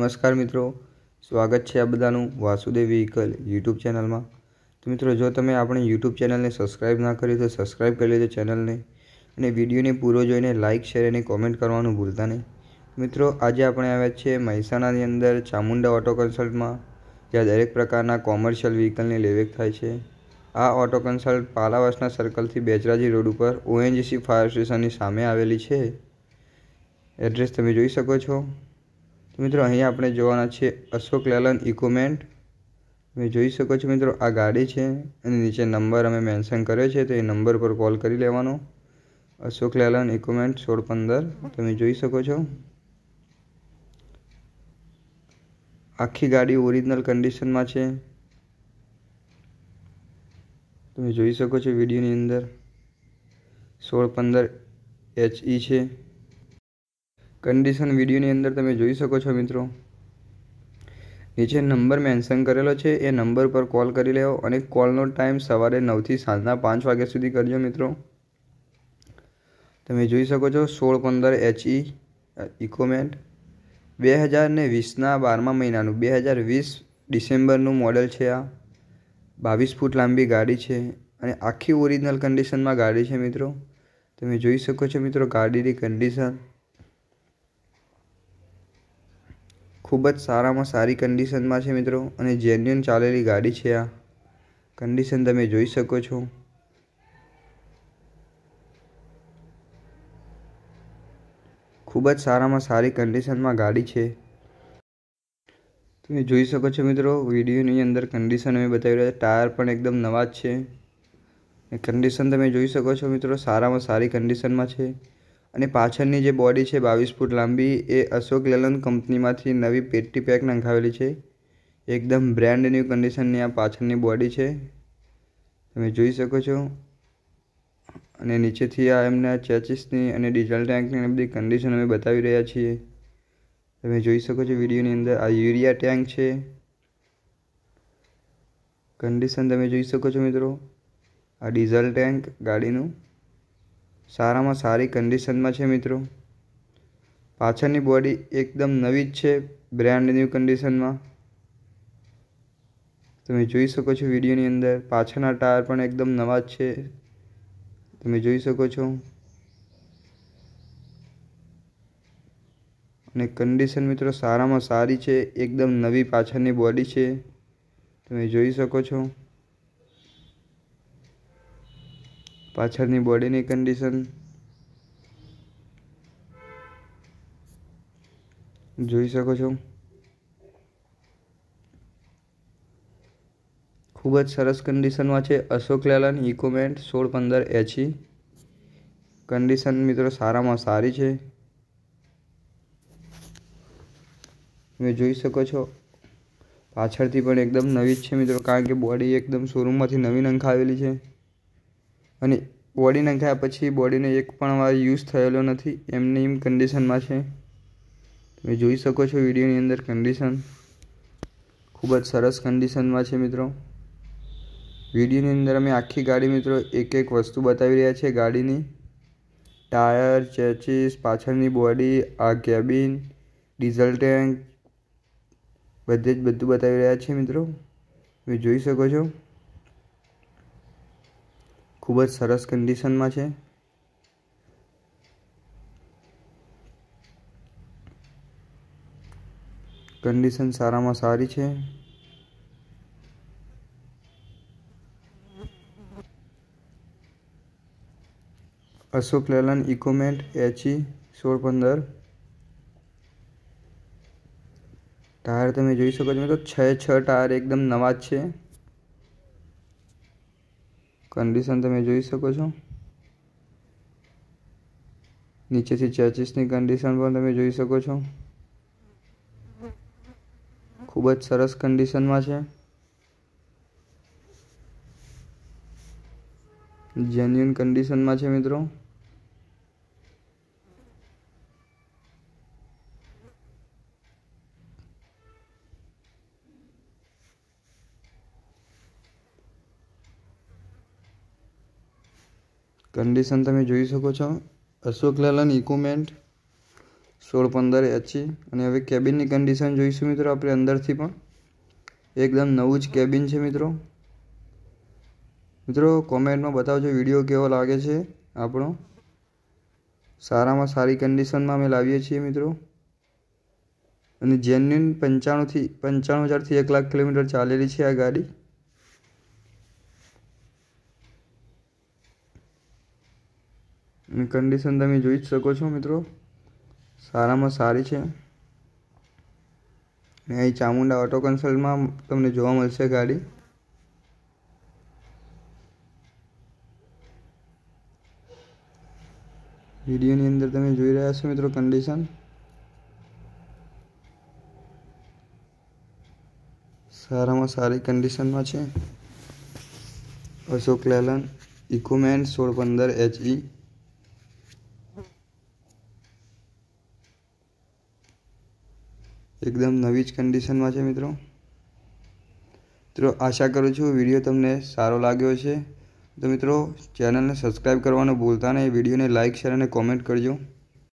નમસ્કાર મિત્રો સ્વાગત છે આ બધાનું વાસુદેવ વ્હીકલ યુટ્યુબ ચેનલમાં તો મિત્રો જો તમે આપણી યુટ્યુબ ચેનલને સબસ્ક્રાઇબ ના કરી તો સબસ્ક્રાઈબ કરી લેજો ચેનલને અને વિડીયોને પૂરો જોઈને લાઇક શેર અને કોમેન્ટ કરવાનું ભૂલતા નહીં મિત્રો આજે આપણે આવ્યા છીએ મહેસાણાની અંદર ચામુંડા ઓટો કન્સલ્ટમાં જ્યાં દરેક પ્રકારના કોમર્શિયલ વ્હીકલની લેવેક થાય છે આ ઓટો કન્સલ્ટ પાલાવાસના સર્કલથી બેચરાજી રોડ ઉપર ઓએનજીસી ફાયર સ્ટેશનની સામે આવેલી છે એડ્રેસ તમે જોઈ શકો છો મિત્રો અહીંયા આપણે જોવાના છે અશોક લેલન ઇકોમેન્ટ તમે જોઈ શકો છો મિત્રો આ ગાડી છે અને નીચે નંબર અમે મેન્શન કર્યો છે તો એ નંબર પર કોલ કરી લેવાનો અશોક લેલન ઇકોમેન્ટ સોળ પંદર તમે જોઈ શકો છો આખી ગાડી ઓરિજિનલ કન્ડિશનમાં છે તમે જોઈ શકો છો વિડીયોની અંદર સોળ પંદર એચઈ e છે કન્ડિશન વિડીયોની અંદર તમે જોઈ શકો છો મિત્રો નીચે નંબર મેન્શન કરેલો છે એ નંબર પર કોલ કરી લેવો અને કોલનો ટાઈમ સવારે નવથી સાંજના પાંચ વાગ્યા સુધી કરજો મિત્રો તમે જોઈ શકો છો સોળ પંદર એચઈ ઇકોમેન્ટ e, બે હજાર ને વીસના બારમા મહિનાનું બે હજાર વીસ ડિસેમ્બરનું મોડેલ છે આ બાવીસ ફૂટ લાંબી ગાડી છે અને આખી ઓરિજિનલ કન્ડિશનમાં ગાડી છે મિત્રો તમે જોઈ શકો છો મિત્રો ગાડીની કન્ડિશન ખૂબ જ સારામાં સારી કન્ડિશનમાં છે મિત્રો અને જેન્યુઅન ચાલેલી ગાડી છે આ કન્ડિશન તમે જોઈ શકો છો ખૂબ જ સારામાં સારી કન્ડિશનમાં ગાડી છે તમે જોઈ શકો છો મિત્રો વિડીયોની અંદર કન્ડિશન અમે બતાવી રહ્યા ટાયર પણ એકદમ નવા જ છે કન્ડિશન તમે જોઈ શકો છો મિત્રો સારામાં સારી કન્ડિશનમાં છે અને પાછળની જે બોડી છે બાવીસ ફૂટ લાંબી એ અશોક લેલન કંપનીમાંથી નવી પેટી પેક નંખાવેલી છે એકદમ બ્રાન્ડ ન્યૂ કન્ડિશનની આ પાછળની બોડી છે તમે જોઈ શકો છો અને નીચેથી આ એમના ચેચિસની અને ડીઝલ ટેન્કની બધી કન્ડિશન અમે બતાવી રહ્યા છીએ તમે જોઈ શકો છો વિડીયોની અંદર આ યુરિયા ટેન્ક છે કન્ડિશન તમે જોઈ શકો છો મિત્રો આ ડીઝલ ટેન્ક ગાડીનું સારામાં સારી કન્ડિશનમાં છે મિત્રો પાછળની બોડી એકદમ નવી જ છે બ્રાન્ડ ન્યૂ કન્ડિશનમાં તમે જોઈ શકો છો વિડીયોની અંદર પાછળના ટાયર પણ એકદમ નવા જ છે તમે જોઈ શકો છો અને કન્ડિશન મિત્રો સારામાં સારી છે એકદમ નવી પાછળની બોડી છે તમે જોઈ શકો છો પાછળની બોડીની કન્ડિશન જોઈ શકો છો ખૂબ જ સરસ કન્ડિશનમાં છે અશોક લેલન ઇકોમેન્ટ સોળ પંદર એચી કન્ડિશન e. મિત્રો સારામાં સારી છે તમે જોઈ શકો છો પાછળથી પણ એકદમ નવી જ છે મિત્રો કારણ કે બોડી એકદમ શોરૂમમાંથી નવી નંખાવેલી છે અને બોડી નાખ્યા પછી બોડીને એક પણ વાર યુઝ થયેલો નથી એમની એમ કન્ડિશનમાં છે તમે જોઈ શકો છો વિડીયોની અંદર કન્ડિશન ખૂબ જ સરસ કન્ડિશનમાં છે મિત્રો વિડીયોની અંદર અમે આખી ગાડી મિત્રો એક એક વસ્તુ બતાવી રહ્યા છીએ ગાડીની ટાયર ચેચીસ પાછળની બોડી આ કેબિન ડીઝલ ટેન્ક બધે જ બધું બતાવી રહ્યા છીએ મિત્રો તમે જોઈ શકો છો ખૂબ જ સરસ કન્ડિશનમાં છે કન્ડિશન સારામાં સારી છે અશોક લેલન ઇકોમેન્ટ એચી સોળ પંદર ટાયર તમે જોઈ શકો છો તો છ છ ટાયર એકદમ નવા જ છે કન્ડિશન તમે જોઈ શકો છો નીચેથી ચેચિસની કન્ડિશન પણ તમે જોઈ શકો છો ખૂબ જ સરસ કંડિશનમાં છે જેન્યુઅન કંડિશનમાં છે મિત્રો કન્ડિશન તમે જોઈ શકો છો અશોક લાલન ઇકોમેન્ટ સોળ પંદર એચી e. અને હવે કેબિનની કન્ડિશન જોઈશું મિત્રો આપણે અંદરથી પણ એકદમ નવું જ કેબિન છે મિત્રો મિત્રો કોમેન્ટમાં બતાવજો વિડીયો કેવો લાગે છે આપણો સારામાં સારી કન્ડિશનમાં અમે લાવીએ છીએ મિત્રો અને જેન્યુન પંચાણુંથી પંચાણું હજારથી એક લાખ કિલોમીટર ચાલેલી છે આ ગાડી અને કન્ડિશન તમે જોઈ જ શકો છો મિત્રો સારામાં સારી છે અને અહીં ચામુંડા ઓટો કન્સલ્ટમાં તમને જોવા મળશે ગાડી વિડીયોની અંદર તમે જોઈ રહ્યા છો મિત્રો કન્ડિશન સારામાં સારી કન્ડિશનમાં છે અશોક લેલન ઇકોમેન સોળ પંદર એચઈ એકદમ નવી જ કન્ડિશનમાં છે મિત્રો મિત્રો આશા કરું છું વિડીયો તમને સારો લાગ્યો છે તો મિત્રો ચેનલને સબસ્ક્રાઈબ કરવાનું ભૂલતા નહીં વિડીયોને લાઇક શેર અને કોમેન્ટ કરજો